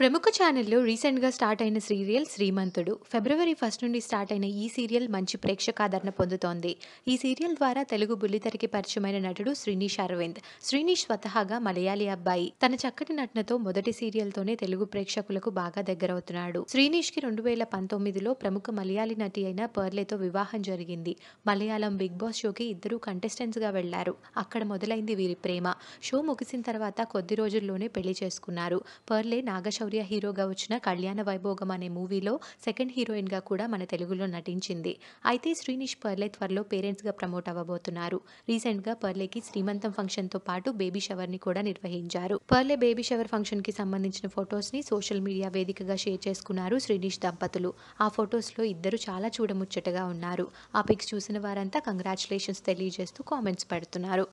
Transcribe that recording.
ప్రముఖ ఛానల్లో రీసెంట్గా స్టార్ట్ అయిన సీరియల్ శ్రీమంతుడు ఫిబ్రవరి ఫస్ట్ నుండి స్టార్ట్ అయిన ఈ సీరియల్ మంచి ప్రేక్షకాదరణ పొందుతోంది ఈ సీరియల్ ద్వారా తెలుగు బుల్లితెరకి పరిచయమైన నటుడు శ్రీనీష్ అరవింద్ శ్రీనిష్ స్వతహాగా మలయాళీ అబ్బాయి తన చక్కటి నటనతో మొదటి సీరియల్తోనే తెలుగు ప్రేక్షకులకు బాగా దగ్గరవుతున్నాడు శ్రీనీష్ కి రెండు వేల పంతొమ్మిదిలో ప్రముఖ మలయాళీ నటి అయిన పర్లేతో వివాహం జరిగింది మలయాళం బిగ్ బాస్ షోకి ఇద్దరూ కంటెస్టెంట్స్గా వెళ్లారు అక్కడ మొదలైంది వీరి ప్రేమ షో ముగిసిన తర్వాత కొద్ది రోజుల్లోనే పెళ్లి చేసుకున్నారు పర్లే నాగశ శౌర్య హీరోగా వచ్చిన కళ్యాణ వైభోగం అనే మూవీలో సెకండ్ హీరోయిన్గా కూడా మన తెలుగులో నటించింది అయితే శ్రీనిష్ పర్లే త్వరలో పేరెంట్స్గా ప్రమోట్ అవ్వబోతున్నారు రీసెంట్గా పర్లేకి శ్రీమంతం ఫంక్షన్తో పాటు బేబీ షవర్ని కూడా నిర్వహించారు పర్లే బేబీ షవర్ ఫంక్షన్కి సంబంధించిన ఫొటోస్ని సోషల్ మీడియా వేదికగా షేర్ చేసుకున్నారు శ్రీనిష్ దంపతులు ఆ ఫొటోస్లో ఇద్దరు చాలా చూడముచ్చటగా ఉన్నారు ఆ పిక్స్ చూసిన వారంతా కంగ్రాచులేషన్స్ తెలియజేస్తూ కామెంట్స్ పెడుతున్నారు